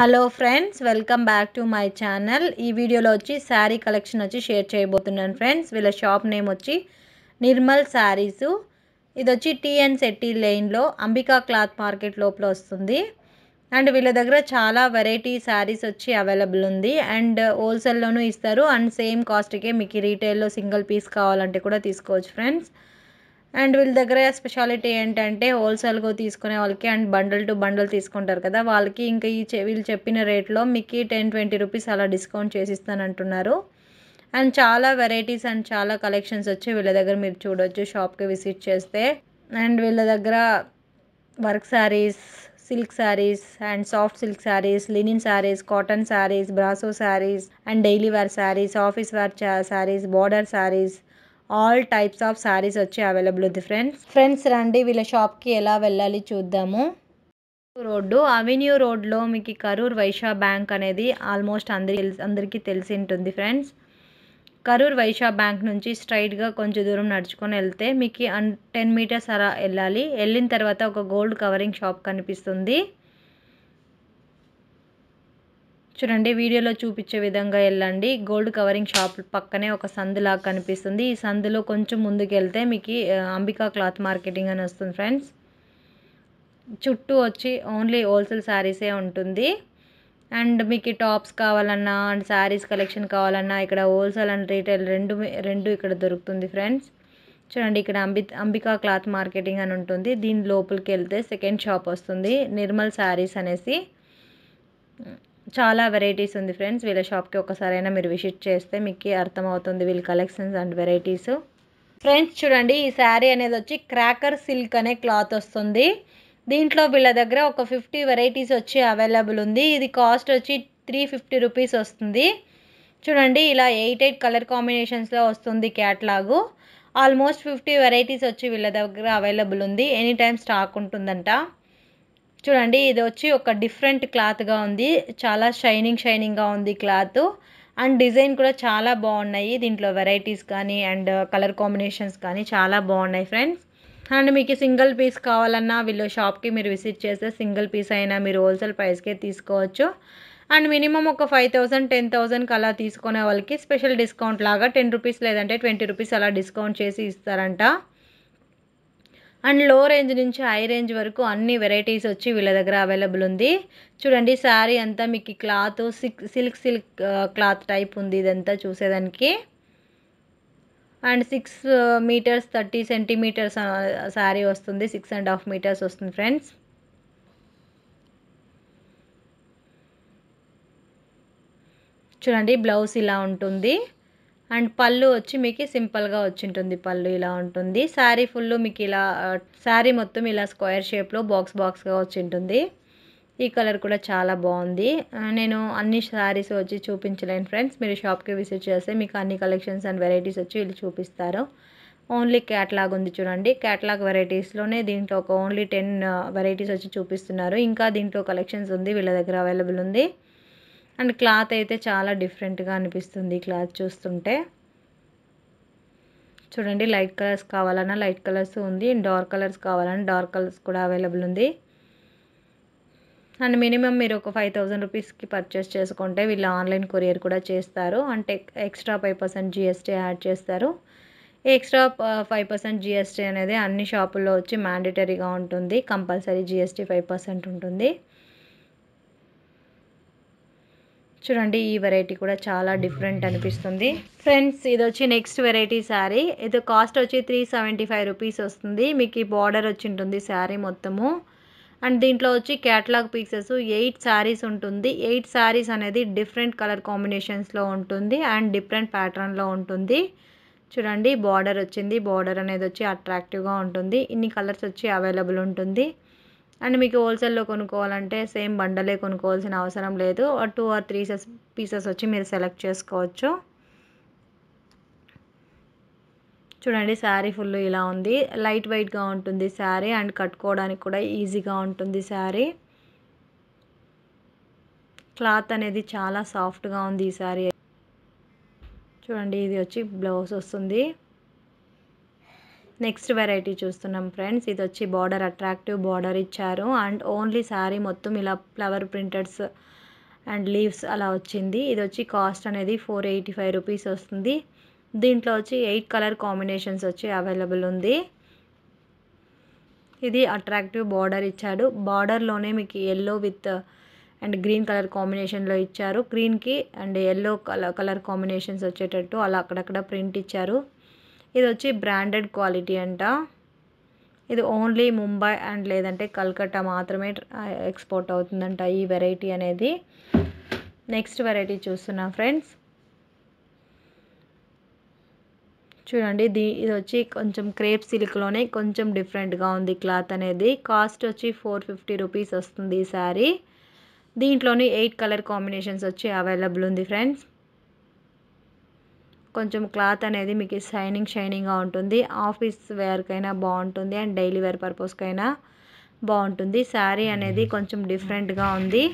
hello friends welcome back to my channel ఈ వీడియోలో వచ్చి శారీ కలెక్షన్ వచ్చి షేర్ చేయబోతున్నాను ఫ్రెండ్స్ వీళ్ళ షాప్ నేమ్ వచ్చి నిర్మల్ శారీసు ఇది వచ్చి టీఎన్ సెట్టి లైన్లో అంబికా క్లాత్ మార్కెట్ లోపల వస్తుంది అండ్ వీళ్ళ దగ్గర చాలా వెరైటీ శారీస్ వచ్చి అవైలబుల్ ఉంది అండ్ హోల్సేల్లోనూ ఇస్తారు అండ్ సేమ్ కాస్ట్కే మీకు రీటైల్లో సింగిల్ పీస్ కావాలంటే కూడా తీసుకోవచ్చు ఫ్రెండ్స్ అండ్ వీళ్ళ దగ్గర స్పెషాలిటీ ఏంటంటే హోల్సేల్గా తీసుకునే వాళ్ళకి అండ్ బండల్ టు బండల్ తీసుకుంటారు కదా వాళ్ళకి ఇంకా ఈ వీళ్ళు చెప్పిన రేట్లో మీకు టెన్ ట్వంటీ రూపీస్ అలా డిస్కౌంట్ చేసి ఇస్తానంటున్నారు అండ్ చాలా వెరైటీస్ అండ్ చాలా కలెక్షన్స్ వచ్చి వీళ్ళ దగ్గర మీరు చూడొచ్చు షాప్కి విజిట్ చేస్తే అండ్ వీళ్ళ దగ్గర work saris silk saris and soft silk saris linen saris cotton saris brasso saris and daily wear saris office wear saris border saris all types of saris వచ్చి అవైలబుల్ ఉంది ఫ్రెండ్స్ ఫ్రెండ్స్ రండి వీళ్ళ షాప్కి ఎలా వెళ్ళాలి చూద్దాము రోడ్డు అవెన్యూ రోడ్లో మీకు కరూర్ వైశ్య బ్యాంక్ అనేది ఆల్మోస్ట్ అందరి అందరికీ తెలిసి ఉంటుంది ఫ్రెండ్స్ కరూర్ వైశ్య బ్యాంక్ నుంచి స్ట్రైట్గా కొంచెం దూరం నడుచుకొని వెళ్తే మీకు అన్ టెన్ మీటర్స్ అలా వెళ్ళాలి వెళ్ళిన తర్వాత ఒక గోల్డ్ కవరింగ్ షాప్ కనిపిస్తుంది చూడండి వీడియోలో చూపించే విధంగా వెళ్ళండి గోల్డ్ కవరింగ్ షాప్ పక్కనే ఒక లాగా కనిపిస్తుంది ఈ సందులో కొంచెం ముందుకు వెళ్తే మీకు అంబికా క్లాత్ మార్కెటింగ్ అని వస్తుంది ఫ్రెండ్స్ చుట్టూ వచ్చి ఓన్లీ హోల్సేల్ శారీసే ఉంటుంది అండ్ మీకు టాప్స్ కావాలన్నా అండ్ శారీస్ కలెక్షన్ కావాలన్నా ఇక్కడ హోల్సేల్ అండ్ రీటైల్ రెండు రెండు ఇక్కడ దొరుకుతుంది ఫ్రెండ్స్ చూడండి ఇక్కడ అంబి అంబికా క్లాత్ మార్కెటింగ్ అని ఉంటుంది దీని లోపలికి వెళ్తే సెకండ్ షాప్ వస్తుంది నిర్మల్ శారీస్ అనేసి చాలా వెరైటీస్ ఉంది ఫ్రెండ్స్ వీళ్ళ షాప్కి ఒకసారైనా మీరు విజిట్ చేస్తే మీకు అర్థమవుతుంది వీళ్ళ కలెక్షన్స్ అండ్ వెరైటీస్ ఫ్రెండ్స్ చూడండి ఈ శారీ అనేది వచ్చి క్రాకర్ సిల్క్ అనే క్లాత్ వస్తుంది దీంట్లో వీళ్ళ దగ్గర ఒక ఫిఫ్టీ వెరైటీస్ వచ్చి అవైలబుల్ ఉంది ఇది కాస్ట్ వచ్చి త్రీ ఫిఫ్టీ రూపీస్ వస్తుంది చూడండి ఇలా ఎయిట్ ఎయిట్ కలర్ కాంబినేషన్స్లో వస్తుంది క్యాట్లాగు ఆల్మోస్ట్ ఫిఫ్టీ వెరైటీస్ వచ్చి వీళ్ళ దగ్గర అవైలబుల్ ఉంది ఎనీ టైం స్టాక్ ఉంటుందంట చూడండి ఇది వచ్చి ఒక డిఫరెంట్ క్లాత్గా ఉంది చాలా షైనింగ్ షైనింగ్గా ఉంది క్లాత్ అండ్ డిజైన్ కూడా చాలా బాగున్నాయి దీంట్లో వెరైటీస్ కానీ అండ్ కలర్ కాంబినేషన్స్ కానీ చాలా బాగున్నాయి ఫ్రెండ్స్ అండ్ మీకు సింగిల్ పీస్ కావాలన్నా వీళ్ళు షాప్కి మీరు విజిట్ చేస్తే సింగిల్ పీస్ అయినా మీరు హోల్సేల్ ప్రైస్కే తీసుకోవచ్చు అండ్ మినిమం ఒక ఫైవ్ థౌసండ్ టెన్ థౌసండ్కి అలా తీసుకునే వాళ్ళకి స్పెషల్ డిస్కౌంట్ లాగా టెన్ రూపీస్ లేదంటే ట్వంటీ రూపీస్ అలా డిస్కౌంట్ చేసి ఇస్తారంట అండ్ లో రేంజ్ నుంచి హై రేంజ్ వరకు అన్ని వెరైటీస్ వచ్చి వీళ్ళ దగ్గర అవైలబుల్ ఉంది చూడండి శారీ అంతా మీకు cloth silk silk silk cloth type ఉంది ఇదంతా చూసేదానికి and six metres thirty centimetres sari వస్తుంది సిక్స్ అండ్ హాఫ్ మీటర్స్ వస్తుంది ఫ్రెండ్స్ చూడండి బ్లౌజ్ ఇలా ఉంటుంది అండ్ పళ్ళు వచ్చి మీకు సింపుల్గా వచ్చింటుంది పళ్ళు ఇలా ఉంటుంది శారీ ఫుల్ మీకు ఇలా శారీ మొత్తం ఇలా స్క్వేర్ షేప్లో బాక్స్ బాక్స్గా వచ్చింటుంది ఈ కలర్ కూడా చాలా బాగుంది నేను అన్ని శారీస్ వచ్చి చూపించలేను ఫ్రెండ్స్ మీరు షాప్కి విజిట్ చేస్తే మీకు అన్ని కలెక్షన్స్ అండ్ వెరైటీస్ వచ్చి వీళ్ళు చూపిస్తారు ఓన్లీ క్యాట్లాగ్ ఉంది చూడండి క్యాట్లాగ్ వెరైటీస్లోనే దీంట్లో ఒక ఓన్లీ టెన్ వెరైటీస్ వచ్చి చూపిస్తున్నారు ఇంకా దీంట్లో కలెక్షన్స్ ఉంది వీళ్ళ దగ్గర అవైలబుల్ ఉంది అండ్ క్లాత్ అయితే చాలా డిఫరెంట్గా అనిపిస్తుంది క్లాత్ చూస్తుంటే చూడండి లైట్ కలర్స్ కావాలన్నా లైట్ కలర్స్ ఉంది డార్క్ కలర్స్ కావాలన్నా డార్క్ కలర్స్ కూడా అవైలబుల్ ఉంది అండ్ మినిమం మీరు ఒక ఫైవ్ థౌజండ్ రూపీస్కి పర్చేస్ చేసుకుంటే వీళ్ళు ఆన్లైన్ కొరియర్ కూడా చేస్తారు అంటే extra five percent GST add చేస్తారు ఎక్స్ట్రా ఫైవ్ పర్సెంట్ జిఎస్టీ అనేది అన్ని షాపుల్లో వచ్చి మ్యాండేటరీగా ఉంటుంది కంపల్సరీ జిఎస్టీ ఫైవ్ పర్సెంట్ ఉంటుంది చూడండి ఈ వెరైటీ కూడా చాలా డిఫరెంట్ అనిపిస్తుంది ఫ్రెండ్స్ ఇది వచ్చి నెక్స్ట్ వెరైటీ శారీ ఇది కాస్ట్ వచ్చి త్రీ సెవెంటీ ఫైవ్ రూపీస్ వస్తుంది మీకు ఈ బార్డర్ వచ్చి ఉంటుంది శారీ మొత్తము అండ్ దీంట్లో వచ్చి క్యాటలాగ్ పీసెస్ ఎయిట్ శారీస్ ఉంటుంది ఎయిట్ శారీస్ అనేది డిఫరెంట్ కలర్ కాంబినేషన్స్లో ఉంటుంది అండ్ డిఫరెంట్ ప్యాటర్న్లో ఉంటుంది చూడండి బార్డర్ వచ్చింది బార్డర్ అనేది వచ్చి అట్రాక్టివ్గా ఉంటుంది ఇన్ని కలర్స్ వచ్చి అవైలబుల్ ఉంటుంది అండ్ మీకు హోల్సేల్లో కొనుక్కోవాలంటే సేమ్ బండలే కొనుక్కోవాల్సిన అవసరం లేదు టూ ఆర్ త్రీ పీసెస్ వచ్చి మీరు సెలెక్ట్ చేసుకోవచ్చు చూడండి శారీ ఫుల్ ఇలా ఉంది లైట్ వెయిట్గా ఉంటుంది శారీ అండ్ కట్టుకోవడానికి కూడా ఈజీగా ఉంటుంది శారీ క్లాత్ అనేది చాలా సాఫ్ట్గా ఉంది ఈ శారీ చూడండి ఇది వచ్చి బ్లౌజ్ వస్తుంది నెక్స్ట్ వెరైటీ చూస్తున్నాం ఫ్రెండ్స్ ఇది వచ్చి బార్డర్ అట్రాక్టివ్ బార్డర్ ఇచ్చారు అండ్ ఓన్లీ శారీ మొత్తం ఇలా ఫ్లవర్ ప్రింటెడ్స్ అండ్ లీవ్స్ అలా వచ్చింది ఇది వచ్చి కాస్ట్ అనేది ఫోర్ ఎయిటీ ఫైవ్ రూపీస్ వస్తుంది దీంట్లో వచ్చి ఎయిట్ కలర్ కాంబినేషన్స్ వచ్చి అవైలబుల్ ఉంది ఇది అట్రాక్టివ్ బార్డర్ ఇచ్చాడు బార్డర్లోనే మీకు yellow with and green colour కాంబినేషన్లో ఇచ్చారు గ్రీన్కి and yellow colour colour combinations వచ్చేటట్టు అలా అక్కడక్కడ ప్రింట్ ఇచ్చారు ఇది వచ్చి బ్రాండెడ్ క్వాలిటీ అంట ఇది ఓన్లీ ముంబై అండ్ లేదంటే కల్కట్టా మాత్రమే ఎక్స్పోర్ట్ అవుతుందంట ఈ వెరైటీ అనేది నెక్స్ట్ వెరైటీ చూస్తున్నా ఫ్రెండ్స్ చూడండి దీ ఇది వచ్చి కొంచెం క్రేప్ సిల్క్లోనే కొంచెం డిఫరెంట్గా ఉంది క్లాత్ అనేది కాస్ట్ వచ్చి ఫోర్ ఫిఫ్టీ రూపీస్ వస్తుంది ఈ శారీ దీంట్లోని ఎయిట్ కలర్ కాంబినేషన్స్ వచ్చి అవైలబుల్ ఉంది ఫ్రెండ్స్ కొంచెం క్లాత్ అనేది మీకు షైనింగ్ షైనింగ్గా ఉంటుంది ఆఫీస్ వేర్కైనా బాగుంటుంది అండ్ డైలీ వేర్ పర్పస్కైనా బాగుంటుంది శారీ అనేది కొంచెం డిఫరెంట్గా ఉంది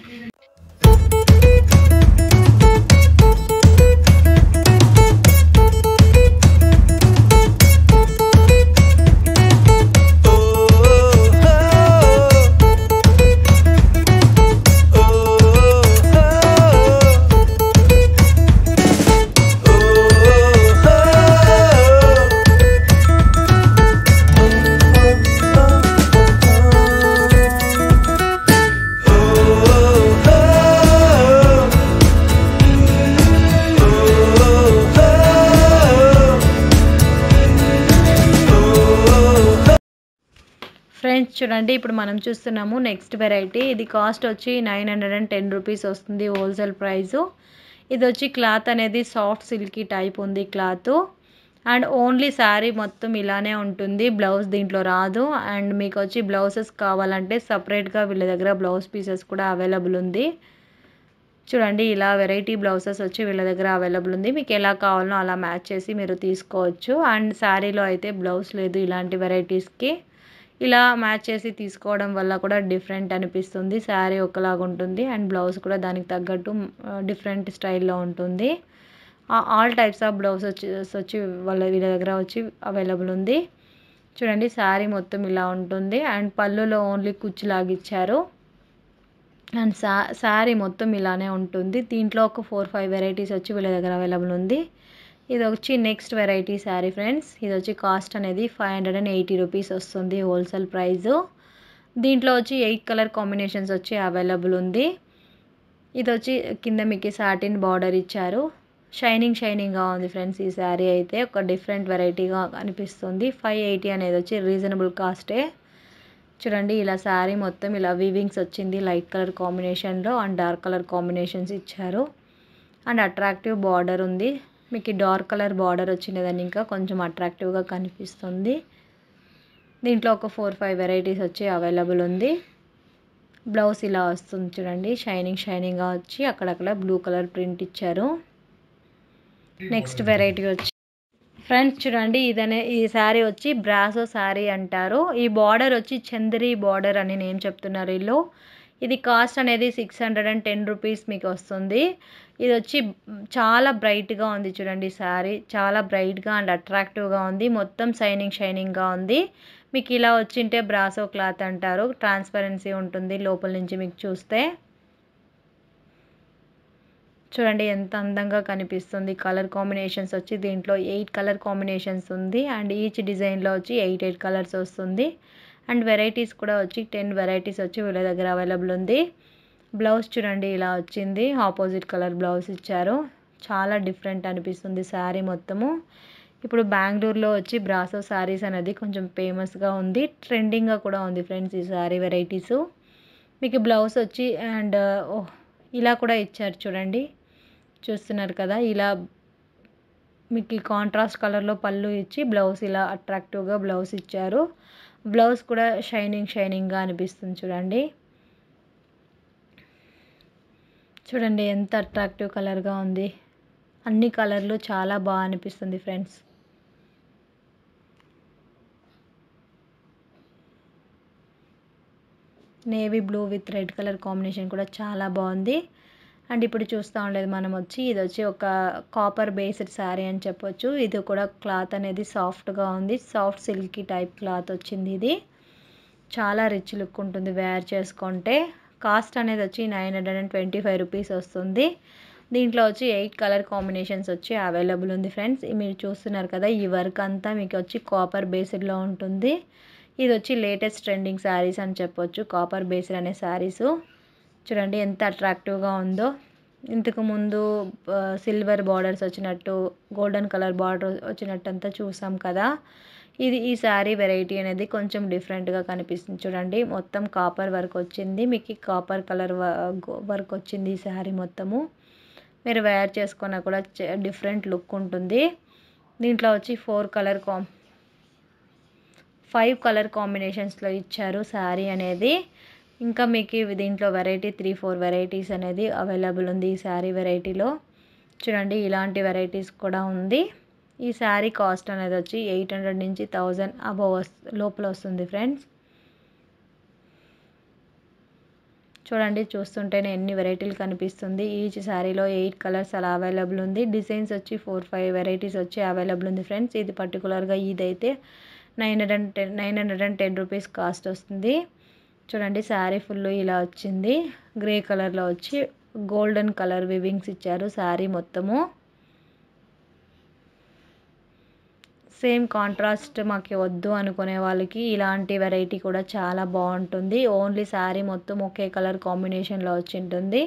చూడండి ఇప్పుడు మనం చూస్తున్నాము నెక్స్ట్ వెరైటీ ఇది కాస్ట్ వచ్చి nine hundred and ten rupees వస్తుంది హోల్సేల్ ప్రైజు ఇది వచ్చి క్లాత్ అనేది సాఫ్ట్ సిల్కీ టైప్ ఉంది క్లాత్ అండ్ ఓన్లీ శారీ మొత్తం ఇలానే ఉంటుంది బ్లౌజ్ దీంట్లో రాదు అండ్ మీకు వచ్చి బ్లౌజెస్ కావాలంటే సపరేట్గా వీళ్ళ దగ్గర బ్లౌజ్ పీసెస్ కూడా అవైలబుల్ ఉంది చూడండి ఇలా వెరైటీ బ్లౌజెస్ వచ్చి వీళ్ళ దగ్గర అవైలబుల్ ఉంది మీకు ఎలా కావాలో అలా మ్యాచ్ చేసి మీరు తీసుకోవచ్చు అండ్ శారీలో అయితే బ్లౌజ్ లేదు ఇలాంటి వెరైటీస్కి ఇలా మ్యాచ్ చేసి తీసుకోవడం వల్ల కూడా డిఫరెంట్ అనిపిస్తుంది శారీ ఒకలాగా ఉంటుంది అండ్ బ్లౌజ్ కూడా దానికి తగ్గట్టు డిఫరెంట్ స్టైల్లో ఉంటుంది ఆల్ టైప్స్ ఆఫ్ బ్లౌజ్ వచ్చి వచ్చి వాళ్ళ వీళ్ళ దగ్గర వచ్చి అవైలబుల్ ఉంది చూడండి శారీ మొత్తం ఇలా ఉంటుంది అండ్ పళ్ళులో ఓన్లీ ఇచ్చారు అండ్ శారీ మొత్తం ఇలానే ఉంటుంది దీంట్లో ఒక ఫోర్ ఫైవ్ వెరైటీస్ వచ్చి వీళ్ళ దగ్గర అవైలబుల్ ఉంది ఇది వచ్చి నెక్స్ట్ వెరైటీ శారీ ఫ్రెండ్స్ ఇది వచ్చి కాస్ట్ అనేది five hundred and eighty rupees వస్తుంది హోల్సేల్ ప్రైజు దీంట్లో వచ్చి ఎయిట్ కలర్ కాంబినేషన్స్ వచ్చి అవైలబుల్ ఉంది ఇది వచ్చి కింద మీకు సాటిన్ బార్డర్ ఇచ్చారు షైనింగ్ షైనింగ్గా ఉంది ఫ్రెండ్స్ ఈ శారీ అయితే ఒక డిఫరెంట్ వెరైటీగా అనిపిస్తుంది ఫైవ్ ఎయిటీ అనేది వచ్చి రీజనబుల్ కాస్టే చూడండి ఇలా శారీ మొత్తం ఇలా వివింగ్స్ వచ్చింది లైట్ కలర్ కాంబినేషన్లో అండ్ డార్క్ కలర్ కాంబినేషన్స్ ఇచ్చారు అండ్ అట్రాక్టివ్ బార్డర్ ఉంది మీకు డార్క్ కలర్ బార్డర్ వచ్చినదని ఇంకా కొంచెం అట్రాక్టివ్గా కనిపిస్తుంది దీంట్లో ఒక ఫోర్ ఫైవ్ వెరైటీస్ వచ్చి అవైలబుల్ ఉంది బ్లౌజ్ ఇలా వస్తుంది చూడండి షైనింగ్ షైనింగ్గా వచ్చి అక్కడక్కడ బ్లూ కలర్ ప్రింట్ ఇచ్చారు నెక్స్ట్ వెరైటీ వచ్చి ఫ్రెండ్స్ చూడండి ఇదనే ఈ శారీ వచ్చి బ్రాసో శారీ అంటారు ఈ బార్డర్ వచ్చి చందరి బార్డర్ అని నేను చెప్తున్నారు వీళ్ళు ఇది కాస్ట్ అనేది six hundred and ten rupees మీకు వస్తుంది ఇది వచ్చి చాలా బ్రైట్గా ఉంది చూడండి శారీ చాలా బ్రైట్గా అండ్ అట్రాక్టివ్గా ఉంది మొత్తం షైనింగ్ షైనింగ్గా ఉంది మీకు ఇలా వచ్చింటే బ్రాసో క్లాత్ అంటారు ట్రాన్స్పరెన్సీ ఉంటుంది లోపల నుంచి మీకు చూస్తే చూడండి ఎంత అందంగా కనిపిస్తుంది కలర్ కాంబినేషన్స్ వచ్చి దీంట్లో ఎయిట్ కలర్ కాంబినేషన్స్ ఉంది అండ్ ఈచ్ డిజైన్లో వచ్చి ఎయిట్ ఎయిట్ కలర్స్ వస్తుంది అండ్ వెరైటీస్ కూడా వచ్చి టెన్ వెరైటీస్ వచ్చి వీళ్ళ దగ్గర అవైలబుల్ ఉంది బ్లౌజ్ చూడండి ఇలా వచ్చింది ఆపోజిట్ కలర్ బ్లౌజ్ ఇచ్చారు చాలా డిఫరెంట్ అనిపిస్తుంది శారీ మొత్తము ఇప్పుడు బెంగళూరులో వచ్చి బ్రాసో శారీస్ అనేది కొంచెం ఫేమస్గా ఉంది ట్రెండింగ్గా కూడా ఉంది ఫ్రెండ్స్ ఈ శారీ వెరైటీస్ మీకు బ్లౌజ్ వచ్చి అండ్ ఇలా కూడా ఇచ్చారు చూడండి చూస్తున్నారు కదా ఇలా మీకు ఈ కాంట్రాస్ట్ కలర్లో పళ్ళు ఇచ్చి బ్లౌజ్ ఇలా అట్రాక్టివ్గా బ్లౌజ్ ఇచ్చారు బ్లౌజ్ కూడా షైనింగ్ షైనింగ్గా అనిపిస్తుంది చూడండి చూడండి ఎంత అట్రాక్టివ్ కలర్గా ఉంది అన్ని కలర్లు చాలా బాగా అనిపిస్తుంది friends navy blue with red colour combination కూడా చాలా బాగుంది అండ్ ఇప్పుడు చూస్తూ ఉండేది మనం వచ్చి ఇది వచ్చి ఒక కాపర్ బేస్డ్ శారీ అని చెప్పొచ్చు ఇది కూడా క్లాత్ అనేది సాఫ్ట్గా ఉంది సాఫ్ట్ సిల్కీ టైప్ క్లాత్ వచ్చింది ఇది చాలా రిచ్ లుక్ ఉంటుంది వేర్ చేసుకుంటే కాస్ట్ అనేది వచ్చి nine hundred and twenty five rupees వస్తుంది దీంట్లో వచ్చి ఎయిట్ కలర్ కాంబినేషన్స్ వచ్చి అవైలబుల్ ఉంది ఫ్రెండ్స్ మీరు చూస్తున్నారు కదా ఈ వర్క్ అంతా మీకు వచ్చి కాపర్ బేస్డ్లో ఉంటుంది ఇది వచ్చి లేటెస్ట్ ట్రెండింగ్ శారీస్ అని చెప్పొచ్చు కాపర్ బేస్డ్ అనే శారీస్ చూడండి ఎంత అట్రాక్టివ్గా ఉందో ఇంతకు ముందు సిల్వర్ బార్డర్స్ వచ్చినట్టు గోల్డెన్ కలర్ బార్డర్ వచ్చినట్టు అంతా చూసాం కదా ఇది ఈ శారీ వెరైటీ అనేది కొంచెం డిఫరెంట్గా కనిపిస్తుంది చూడండి మొత్తం కాపర్ వర్క్ వచ్చింది మీకు కాపర్ కలర్ వర్క్ వచ్చింది ఈ శారీ మొత్తము మీరు వేర్ చేసుకున్నా కూడా డిఫరెంట్ లుక్ ఉంటుంది దీంట్లో వచ్చి ఫోర్ కలర్ కా ఫైవ్ కలర్ కాంబినేషన్స్లో ఇచ్చారు శారీ అనేది ఇంకా మీకు దీంట్లో వెరైటీ త్రీ ఫోర్ వెరైటీస్ అనేది అవైలబుల్ ఉంది ఈ శారీ వెరైటీలో చూడండి ఇలాంటి వెరైటీస్ కూడా ఉంది ఈ శారీ కాస్ట్ అనేది వచ్చి ఎయిట్ హండ్రెడ్ నుంచి థౌజండ్ అబవ్ లోపల వస్తుంది ఫ్రెండ్స్ చూడండి చూస్తుంటేనే ఎన్ని వెరైటీలు కనిపిస్తుంది ఈచ్ శారీలో ఎయిట్ కలర్స్ అలా అవైలబుల్ ఉంది డిజైన్స్ వచ్చి ఫోర్ ఫైవ్ వెరైటీస్ వచ్చి అవైలబుల్ ఉంది ఫ్రెండ్స్ ఇది పర్టికులర్గా ఇదైతే nine hundred and ten nine hundred and ten rupees cost వస్తుంది చూడండి శారీ ఫుల్ ఇలా వచ్చింది గ్రే కలర్లో వచ్చి గోల్డెన్ కలర్ వివింగ్స్ ఇచ్చారు శారీ మొత్తము సేమ్ కాంట్రాస్ట్ మాకు వద్దు అనుకునే వాళ్ళకి ఇలాంటి వెరైటీ కూడా చాలా బాగుంటుంది ఓన్లీ శారీ మొత్తం ఒకే కలర్ కాంబినేషన్లో వచ్చి ఉంటుంది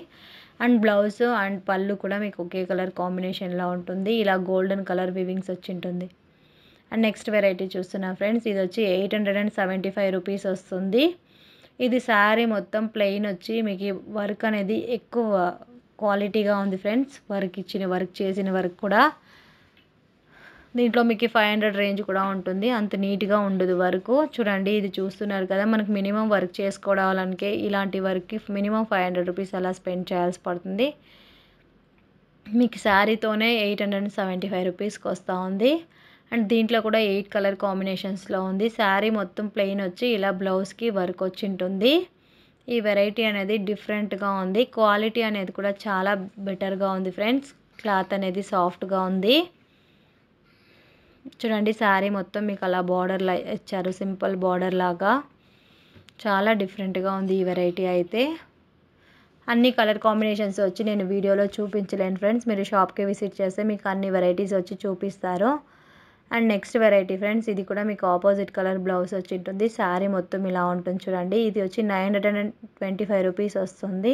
అండ్ బ్లౌజ్ అండ్ పళ్ళు కూడా మీకు ఒకే కలర్ కాంబినేషన్లో ఉంటుంది ఇలా గోల్డెన్ కలర్ వివింగ్స్ వచ్చి ఉంటుంది అండ్ నెక్స్ట్ వెరైటీ చూస్తున్నా ఫ్రెండ్స్ ఇది వచ్చి eight hundred and seventy five rupees వస్తుంది ఇది శారీ మొత్తం ప్లెయిన్ వచ్చి మీకు వర్క్ అనేది ఎక్కువ క్వాలిటీగా ఉంది ఫ్రెండ్స్ వర్క్ ఇచ్చిన వర్క్ చేసిన వర్క్ కూడా దీంట్లో మీకు ఫైవ్ హండ్రెడ్ రేంజ్ కూడా ఉంటుంది అంత నీట్గా ఉండదు వర్క్ చూడండి ఇది చూస్తున్నారు కదా మనకు మినిమం వర్క్ చేసుకోవడానికే ఇలాంటి వర్క్కి మినిమం ఫైవ్ హండ్రెడ్ రూపీస్ అలా స్పెండ్ చేయాల్సి పడుతుంది మీకు శారీతోనే eight hundred and seventy five రూపీస్కి వస్తూ ఉంది అండ్ దీంట్లో కూడా ఎయిట్ కలర్ కాంబినేషన్స్లో ఉంది శారీ మొత్తం ప్లెయిన్ వచ్చి ఇలా బ్లౌజ్కి వర్క్ వచ్చి ఉంటుంది ఈ వెరైటీ అనేది డిఫరెంట్గా ఉంది క్వాలిటీ అనేది కూడా చాలా బెటర్గా ఉంది ఫ్రెండ్స్ క్లాత్ అనేది సాఫ్ట్గా ఉంది చూడండి శారీ మొత్తం మీకు అలా బార్డర్లా ఇచ్చారు సింపుల్ బార్డర్ లాగా చాలా డిఫరెంట్గా ఉంది ఈ వెరైటీ అయితే అన్ని కలర్ కాంబినేషన్స్ వచ్చి నేను వీడియోలో చూపించలేను ఫ్రెండ్స్ మీరు షాప్కి విజిట్ చేస్తే మీకు అన్ని వెరైటీస్ వచ్చి చూపిస్తారు అండ్ నెక్స్ట్ వెరైటీ ఫ్రెండ్స్ ఇది కూడా మీకు ఆపోజిట్ కలర్ బ్లౌజ్ వచ్చి ఉంటుంది శారీ మొత్తం ఇలా ఉంటుంది చూడండి ఇది వచ్చి nine hundred and twenty five rupees వస్తుంది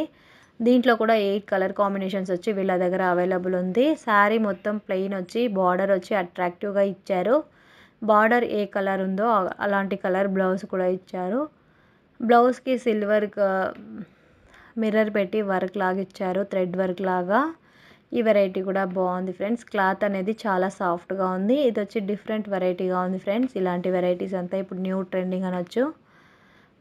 దీంట్లో కూడా ఎయిట్ కలర్ కాంబినేషన్స్ వచ్చి వీళ్ళ దగ్గర అవైలబుల్ ఉంది శారీ మొత్తం ప్లెయిన్ వచ్చి బార్డర్ వచ్చి అట్రాక్టివ్గా ఇచ్చారు బార్డర్ ఏ కలర్ ఉందో అలాంటి కలర్ బ్లౌజ్ కూడా ఇచ్చారు బ్లౌజ్కి సిల్వర్ మిర్రర్ పెట్టి వర్క్ లాగా ఇచ్చారు థ్రెడ్ వర్క్ లాగా ఈ వెరైటీ కూడా బాగుంది ఫ్రెండ్స్ క్లాత్ అనేది చాలా సాఫ్ట్గా ఉంది ఇది వచ్చి డిఫరెంట్ వెరైటీగా ఉంది ఫ్రెండ్స్ ఇలాంటి వెరైటీస్ అంతా ఇప్పుడు న్యూ ట్రెండింగ్ అనొచ్చు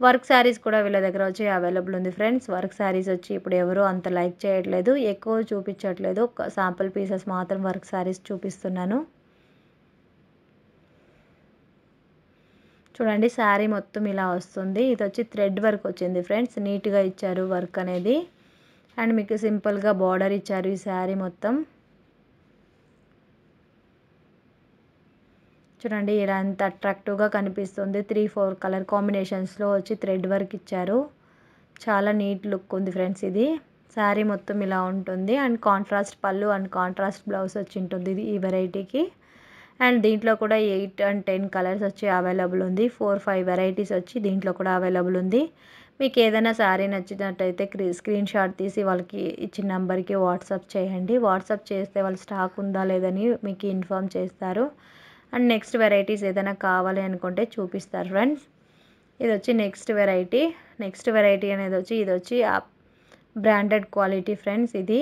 వర్క్ శారీస్ కూడా వీళ్ళ దగ్గర వచ్చి అవైలబుల్ ఉంది ఫ్రెండ్స్ వర్క్ శారీస్ వచ్చి ఇప్పుడు ఎవరు అంత లైక్ చేయట్లేదు ఎక్కువ చూపించట్లేదు శాంపుల్ పీసెస్ మాత్రం వర్క్ శారీస్ చూపిస్తున్నాను చూడండి శారీ మొత్తం ఇలా వస్తుంది ఇది వచ్చి థ్రెడ్ వర్క్ వచ్చింది ఫ్రెండ్స్ నీట్గా ఇచ్చారు వర్క్ అనేది అండ్ మీకు సింపుల్గా బార్డర్ ఇచ్చారు ఈ శారీ మొత్తం చూడండి ఇలా అంత అట్రాక్టివ్గా కనిపిస్తుంది త్రీ ఫోర్ కలర్ కాంబినేషన్స్లో వచ్చి థ్రెడ్ వర్క్ ఇచ్చారు చాలా నీట్ లుక్ ఉంది ఫ్రెండ్స్ ఇది శారీ మొత్తం ఇలా ఉంటుంది and contrast pallu and contrast blouse వచ్చి ఉంటుంది ఇది ఈ వెరైటీకి అండ్ దీంట్లో కూడా ఎయిట్ అండ్ టెన్ కలర్స్ వచ్చి అవైలబుల్ ఉంది ఫోర్ ఫైవ్ వెరైటీస్ వచ్చి దీంట్లో కూడా అవైలబుల్ ఉంది మీకు ఏదైనా శారీ నచ్చినట్టయితే స్క్రీన్ షాట్ తీసి వాళ్ళకి ఇచ్చిన నెంబర్కి వాట్సాప్ చేయండి వాట్సాప్ చేస్తే వాళ్ళు స్టాక్ ఉందా లేదని మీకు ఇన్ఫామ్ చేస్తారు అండ్ నెక్స్ట్ వెరైటీస్ ఏదైనా కావాలి అనుకుంటే చూపిస్తారు ఫ్రెండ్స్ ఇది వచ్చి నెక్స్ట్ వెరైటీ నెక్స్ట్ వెరైటీ అనేది వచ్చి ఇది వచ్చి బ్రాండెడ్ క్వాలిటీ ఫ్రెండ్స్ ఇది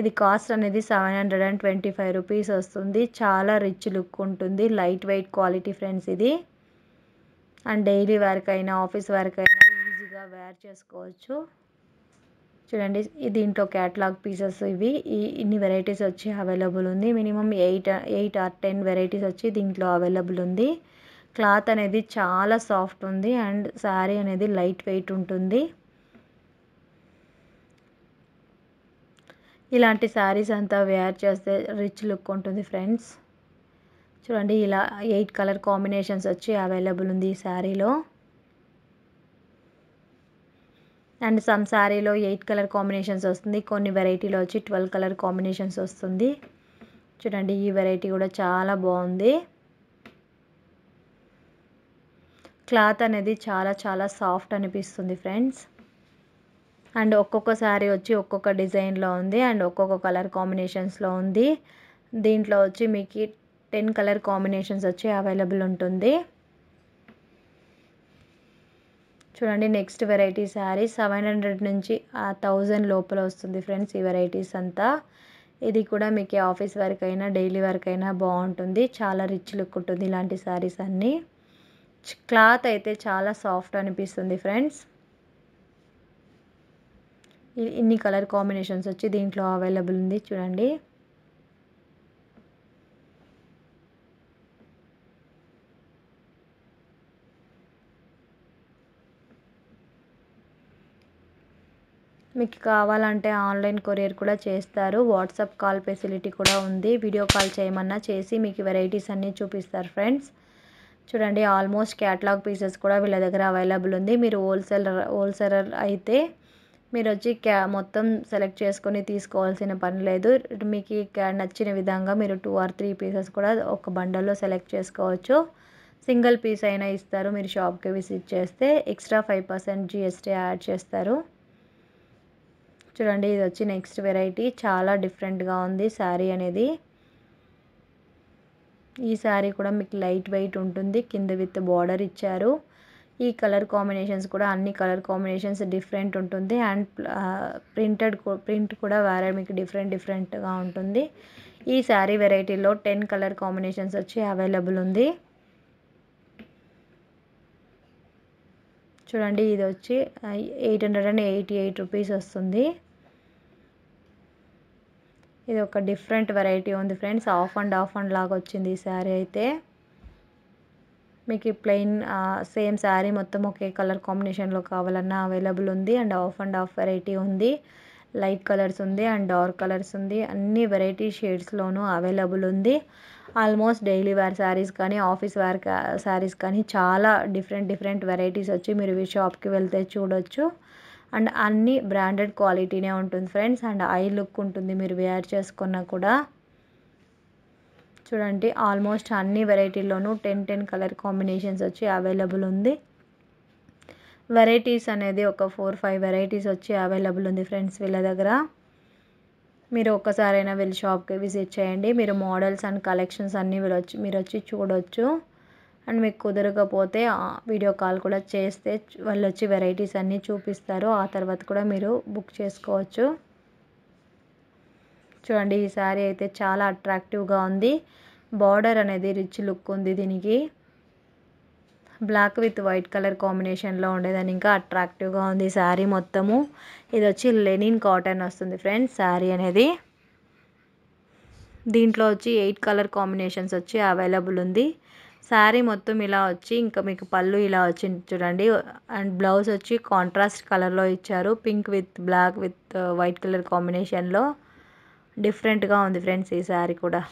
ఇది కాస్ట్ అనేది seven hundred and twenty five rupees వస్తుంది చాలా రిచ్ లుక్ ఉంటుంది లైట్ వెయిట్ క్వాలిటీ ఫ్రెండ్స్ ఇది అండ్ డైలీ వర్క్ అయినా ఆఫీస్ వర్క్ అయినా ఈజీగా వేర్ చేసుకోవచ్చు చూడండి దీంట్లో క్యాట్లాగ్ పీసెస్ ఇవి ఇన్ని వెరైటీస్ వచ్చి అవైలబుల్ ఉంది minimum eight eight or ten varieties వచ్చి దీంట్లో అవైలబుల్ ఉంది క్లాత్ అనేది చాలా సాఫ్ట్ ఉంది అండ్ శారీ అనేది లైట్ వెయిట్ ఉంటుంది ఇలాంటి శారీస్ అంతా వేర్ చేస్తే రిచ్ లుక్ ఉంటుంది ఫ్రెండ్స్ చూడండి ఇలా ఎయిట్ కలర్ కాంబినేషన్స్ వచ్చి అవైలబుల్ ఉంది ఈ శారీలో అండ్ శారీలో ఎయిట్ కలర్ కాంబినేషన్స్ వస్తుంది కొన్ని వెరైటీలో వచ్చి ట్వెల్వ్ కలర్ కాంబినేషన్స్ వస్తుంది చూడండి ఈ వెరైటీ కూడా చాలా బాగుంది క్లాత్ అనేది చాలా చాలా సాఫ్ట్ అనిపిస్తుంది ఫ్రెండ్స్ అండ్ ఒక్కొక్క శారీ వచ్చి ఒక్కొక్క డిజైన్లో ఉంది అండ్ ఒక్కొక్క కలర్ కాంబినేషన్స్లో ఉంది దీంట్లో వచ్చి మీకు టెన్ కలర్ కాంబినేషన్స్ వచ్చి అవైలబుల్ ఉంటుంది చూడండి next variety sari seven hundred నుంచి థౌజండ్ లోపల వస్తుంది ఫ్రెండ్స్ ఈ వెరైటీస్ అంతా ఇది కూడా మీకు ఆఫీస్ వర్క్ అయినా డైలీ వర్క్ అయినా బాగుంటుంది చాలా రిచ్ లుక్ ఉంటుంది ఇలాంటి శారీస్ అన్నీ క్లాత్ అయితే చాలా సాఫ్ట్ అనిపిస్తుంది ఫ్రెండ్స్ ఇన్ని కలర్ కాంబినేషన్స్ వచ్చి దీంట్లో అవైలబుల్ ఉంది చూడండి మీకు కావాలంటే ఆన్లైన్ కొరియర్ కూడా చేస్తారు వాట్సాప్ కాల్ ఫెసిలిటీ కూడా ఉంది వీడియో కాల్ చేయమన్నా చేసి మీకు వెరైటీస్ అన్నీ చూపిస్తారు ఫ్రెండ్స్ చూడండి ఆల్మోస్ట్ క్యాట్లాగ్ పీసెస్ కూడా వీళ్ళ దగ్గర అవైలబుల్ ఉంది మీరు హోల్సేలర్ హోల్సేలర్ అయితే మీరు వచ్చి క్యా మొత్తం సెలెక్ట్ చేసుకొని తీసుకోవాల్సిన పని లేదు మీకు నచ్చిన విధంగా మీరు టూ ఆర్ త్రీ పీసెస్ కూడా ఒక బండల్లో సెలెక్ట్ చేసుకోవచ్చు సింగిల్ పీస్ అయినా ఇస్తారు మీరు షాప్కి విజిట్ చేస్తే extra five percent GST add చేస్తారు చూడండి ఇది వచ్చి నెక్స్ట్ వెరైటీ చాలా డిఫరెంట్గా ఉంది శారీ అనేది ఈ శారీ కూడా మీకు లైట్ వెయిట్ ఉంటుంది కింద విత్ బార్డర్ ఇచ్చారు ఈ కలర్ కాంబినేషన్స్ కూడా అన్ని కలర్ కాంబినేషన్స్ డిఫరెంట్ ఉంటుంది అండ్ ప్రింటెడ్ ప్రింట్ కూడా వేరే మీకు డిఫరెంట్ డిఫరెంట్గా ఉంటుంది ఈ శారీ వెరైటీలో టెన్ కలర్ కాంబినేషన్స్ వచ్చి అవైలబుల్ ఉంది చూడండి ఇది వచ్చి eight hundred and eighty eight rupees వస్తుంది ఇది ఒక డిఫరెంట్ వెరైటీ ఉంది friends half and of and లాగా వచ్చింది ఈ శారీ అయితే మీకు ప్లెయిన్ సేమ్ శారీ మొత్తం ఒకే కలర్ కాంబినేషన్లో కావాలన్నా అవైలబుల్ ఉంది and of and off variety ఉంది లైట్ కలర్స్ ఉంది అండ్ డార్క్ కలర్స్ ఉంది అన్ని వెరైటీ షేడ్స్లోనూ అవైలబుల్ ఉంది ఆల్మోస్ట్ డైలీ వేర్ శారీస్ కానీ ఆఫీస్ వేర్ శారీస్ కానీ చాలా డిఫరెంట్ డిఫరెంట్ వెరైటీస్ వచ్చి మీరు షాప్కి వెళ్తే చూడొచ్చు అండ్ అన్ని బ్రాండెడ్ క్వాలిటీనే ఉంటుంది ఫ్రెండ్స్ అండ్ ఐ లుక్ ఉంటుంది మీరు వేర్ చేసుకున్నా కూడా చూడండి ఆల్మోస్ట్ అన్ని వెరైటీలోనూ టెన్ టెన్ కలర్ కాంబినేషన్స్ వచ్చి అవైలబుల్ ఉంది వెరైటీస్ అనేది ఒక ఫోర్ ఫైవ్ వెరైటీస్ వచ్చి అవైలబుల్ ఉంది ఫ్రెండ్స్ వీళ్ళ దగ్గర మీరు ఒక్కసారైనా వీళ్ళ షాప్కి విజిట్ చేయండి మీరు మోడల్స్ అండ్ కలెక్షన్స్ అన్నీ వీళ్ళు వచ్చి మీరు వచ్చి చూడవచ్చు అండ్ మీకు కుదరకపోతే వీడియో కాల్ కూడా చేస్తే వాళ్ళు వచ్చి వెరైటీస్ అన్నీ చూపిస్తారు ఆ తర్వాత కూడా మీరు బుక్ చేసుకోవచ్చు చూడండి ఈ సారీ అయితే చాలా అట్రాక్టివ్గా ఉంది బార్డర్ అనేది రిచ్ లుక్ ఉంది దీనికి బ్లాక్ విత్ వైట్ కలర్ కాంబినేషన్లో ఉండేదని ఇంకా అట్రాక్టివ్గా ఉంది శారీ మొత్తము ఇది వచ్చి లెనిన్ కాటన్ వస్తుంది ఫ్రెండ్స్ శారీ అనేది దీంట్లో వచ్చి ఎయిట్ కలర్ కాంబినేషన్స్ వచ్చి అవైలబుల్ ఉంది శారీ మొత్తం ఇలా వచ్చి ఇంకా మీకు పళ్ళు ఇలా వచ్చింది చూడండి అండ్ బ్లౌజ్ వచ్చి కాంట్రాస్ట్ కలర్లో ఇచ్చారు pink with black with white colour కాంబినేషన్లో డిఫరెంట్గా ఉంది ఫ్రెండ్స్ ఈ శారీ కూడా